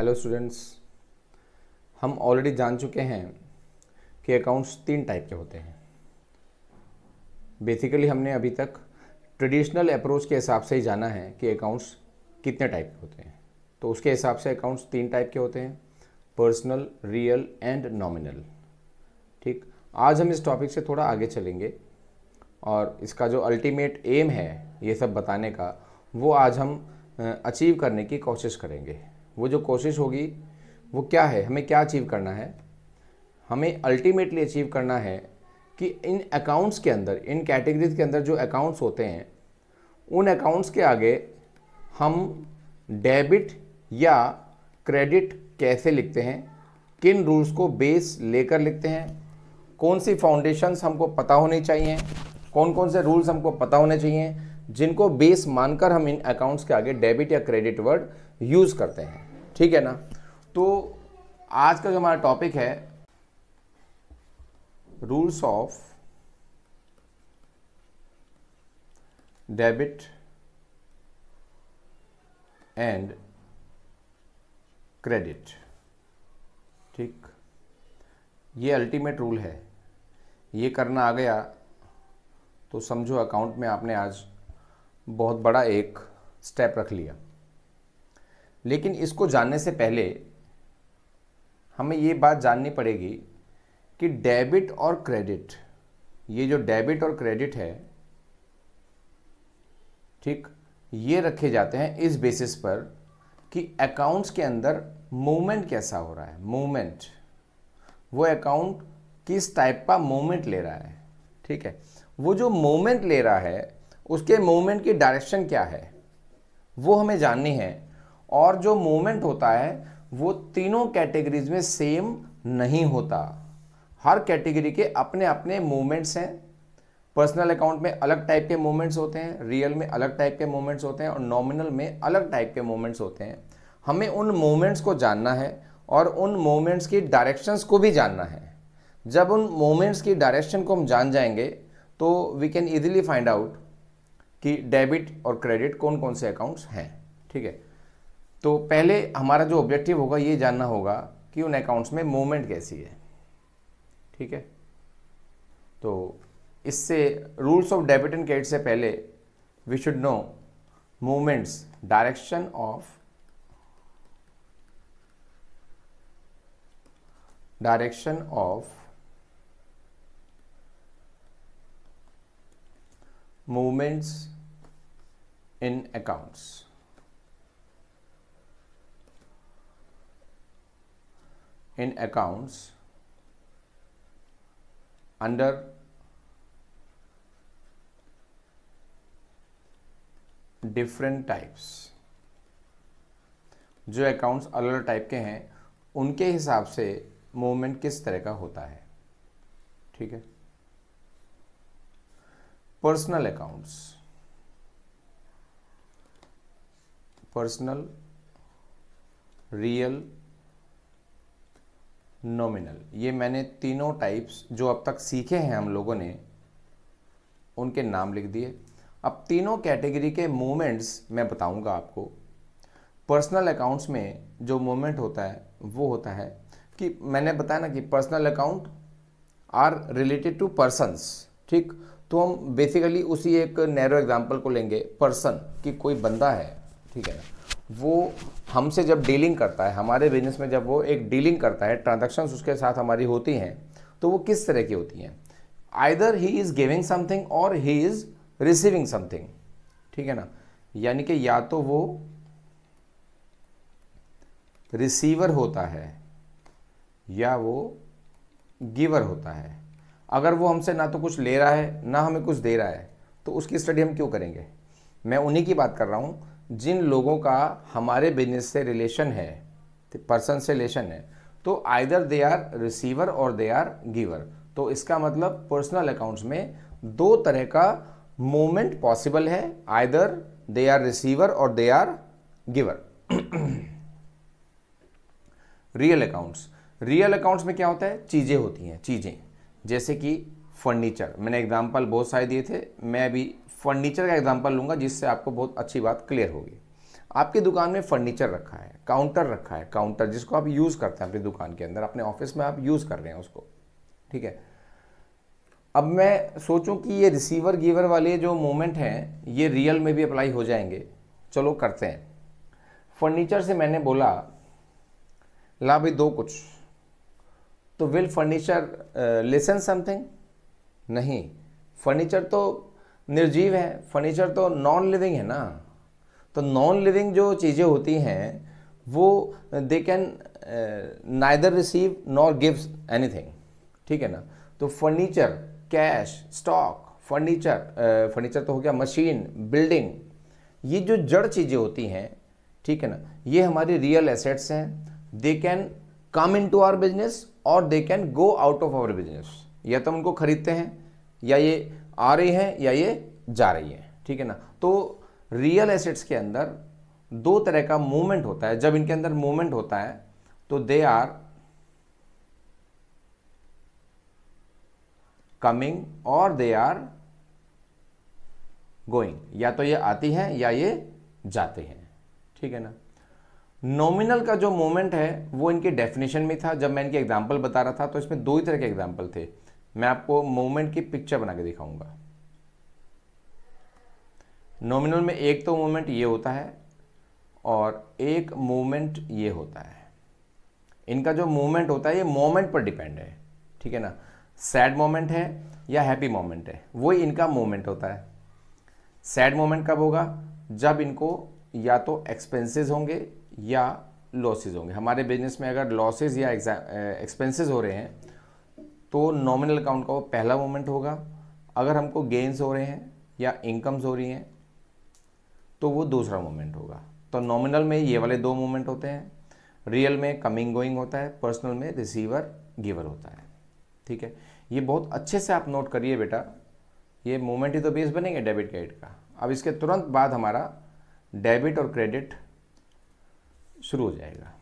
hello students हम already जान चुके हैं कि अकाउंट्स तीन टाइप के होते हैं बेसिकली हमने अभी तक ट्रेडिशनल अप्रोच के हिसाब से ही जाना है कि अकाउंट्स कितने टाइप के होते हैं तो उसके हिसाब से अकाउंट्स तीन टाइप के होते हैं पर्सनल रियल एंड नॉमिनल ठीक आज हम इस टॉपिक से थोड़ा आगे चलेंगे और इसका जो अल्टीमेट एम है ये सब बताने का वो आज हम अचीव करने की कोशिश करेंगे वो जो कोशिश होगी वो क्या है हमें क्या अचीव करना है हमें अल्टीमेटली अचीव करना है कि इन अकाउंट्स के अंदर इन कैटेगरीज के अंदर जो अकाउंट्स होते हैं उन अकाउंट्स के आगे हम डेबिट या क्रेडिट कैसे लिखते हैं किन रूल्स को बेस लेकर लिखते हैं कौन सी फाउंडेशंस हमको पता होने चाहिए कौन कौन से रूल्स हमको पता होने चाहिए जिनको बेस मानकर हम इन अकाउंट्स के आगे डेबिट या क्रेडिट वर्ड यूज़ करते हैं ठीक है ना तो आज का जो हमारा टॉपिक है rules of debit and credit ठीक ये अल्टीमेट रूल है ये करना आ गया तो समझो अकाउंट में आपने आज बहुत बड़ा एक स्टेप रख लिया लेकिन इसको जानने से पहले हमें ये बात जाननी पड़ेगी कि डेबिट और क्रेडिट ये जो डेबिट और क्रेडिट है ठीक ये रखे जाते हैं इस बेसिस पर कि अकाउंट्स के अंदर मूवमेंट कैसा हो रहा है मूवमेंट वो अकाउंट किस टाइप का मूवमेंट ले रहा है ठीक है वो जो मूवमेंट ले रहा है उसके मूवमेंट की डायरेक्शन क्या है वो हमें जाननी है और जो मूवमेंट होता है वो तीनों कैटेगरीज में सेम नहीं होता हर कैटेगरी के अपने अपने मूवमेंट्स हैं पर्सनल अकाउंट में अलग टाइप के मूवमेंट्स होते हैं रियल में अलग टाइप के मूवमेंट्स होते हैं और नॉमिनल में अलग टाइप के मूवमेंट्स होते हैं हमें उन मूवमेंट्स को जानना है और उन मूवमेंट्स की डायरेक्शंस को भी जानना है जब उन मूवमेंट्स की डायरेक्शन को हम जान जाएंगे तो we can easily find out कि डेबिट और क्रेडिट कौन कौन से अकाउंट्स हैं ठीक है तो पहले हमारा जो ऑब्जेक्टिव होगा ये जानना होगा कि उन अकाउंट्स में मूवमेंट कैसी है ठीक है तो इससे rules of debit and credit से पहले we should know movements direction of direction of movements in accounts in accounts under different types जो accounts अलग अलग टाइप के हैं उनके हिसाब से मूवमेंट किस तरह का होता है ठीक है personal accounts personal real nominal ये मैंने तीनों टाइप्स जो अब तक सीखे हैं हम लोगों ने उनके नाम लिख दिए अब तीनों कैटेगरी के मूवमेंट्स मैं बताऊंगा आपको पर्सनल अकाउंट्स में जो मूवमेंट होता है वो होता है कि मैंने बताया ना कि personal account are related to persons ठीक तो हम बेसिकली उसी एक नैरो एग्जाम्पल को लेंगे पर्सन कि कोई बंदा है ठीक है ना वो हमसे जब डीलिंग करता है हमारे बिजनेस में जब वो एक डीलिंग करता है ट्रांजेक्शन उसके साथ हमारी होती हैं तो वो किस तरह की होती हैं either he is giving something और ही इज़ रिसीविंग समथिंग ठीक है ना यानी कि या तो वो रिसीवर होता है या वो गिवर होता है अगर वो हमसे ना तो कुछ ले रहा है ना हमें कुछ दे रहा है तो उसकी स्टडी हम क्यों करेंगे मैं उन्हीं की बात कर रहा हूँ जिन लोगों का हमारे बिजनेस से रिलेशन है पर्सन से रिलेशन है तो आइदर दे आर रिसीवर और दे आर गिवर तो इसका मतलब पर्सनल अकाउंट्स में दो तरह का मोमेंट पॉसिबल है आइदर दे आर रिसीवर और they are giver real accounts real accounts में क्या होता है चीज़ें होती हैं चीज़ें जैसे कि फर्नीचर मैंने एग्जाम्पल बहुत सारे दिए थे मैं अभी फर्नीचर का एग्जाम्पल लूँगा जिससे आपको बहुत अच्छी बात क्लियर होगी आपकी दुकान में फर्नीचर रखा है काउंटर रखा है काउंटर जिसको आप यूज़ करते हैं अपनी दुकान के अंदर अपने ऑफिस में आप यूज़ कर रहे हैं उसको ठीक है अब मैं सोचूं कि ये रिसीवर गिवर वाले जो मोमेंट हैं ये रियल में भी अप्लाई हो जाएंगे चलो करते हैं फर्नीचर से मैंने बोला ला भाई दो कुछ तो विल फर्नीचर लेसन समथिंग नहीं फर्नीचर तो निर्जीव है फर्नीचर तो नॉन लिविंग है ना तो नॉन लिविंग जो चीज़ें होती हैं वो they can neither receive nor gives anything ठीक है ना तो furniture cash stock furniture furniture तो हो गया मशीन बिल्डिंग ये जो जड़ चीज़ें होती हैं ठीक है ना ये हमारी रियल एसेट्स हैं they can come in to our business और they can go out of our business या तो उनको खरीदते हैं या ये आ रही है या ये जा रही है ठीक है ना तो रियल एसेट्स के अंदर दो तरह का मूवमेंट होता है जब इनके अंदर मूवमेंट होता है तो दे आर कमिंग और दे आर गोइंग या तो ये आती हैं या ये जाते हैं ठीक है ना नॉमिनल का जो मोमेंट है वो इनके डेफिनेशन में था जब मैं इनके एग्जाम्पल बता रहा था तो इसमें दो ही तरह के एग्जाम्पल थे मैं आपको मोमेंट की पिक्चर बना के दिखाऊंगा नॉमिनल में एक तो मोमेंट ये होता है और एक मोमेंट ये होता है इनका जो मोमेंट होता है ये मोमेंट पर डिपेंड है ठीक है ना सैड मोमेंट है या हैप्पी मोमेंट है वही इनका मोमेंट होता है सैड मोमेंट कब होगा जब इनको या तो एक्सपेंसेस होंगे या लॉसेज होंगे हमारे बिजनेस में अगर लॉसेज या एक्सपेंसेस हो रहे हैं तो नॉमिनल अकाउंट का वो पहला मोमेंट होगा अगर हमको गेंस हो रहे हैं या इनकम्स हो रही हैं तो वो दूसरा मोमेंट होगा तो नॉमिनल में ये वाले दो मोमेंट होते हैं रियल में कमिंग गोइंग होता है पर्सनल में रिसीवर गिवर होता है ठीक है ये बहुत अच्छे से आप नोट करिए बेटा ये मोमेंट ही तो बेस बनेंगे डेबिट क्रेडिट का अब इसके तुरंत बाद हमारा डेबिट और क्रेडिट शुरू हो जाएगा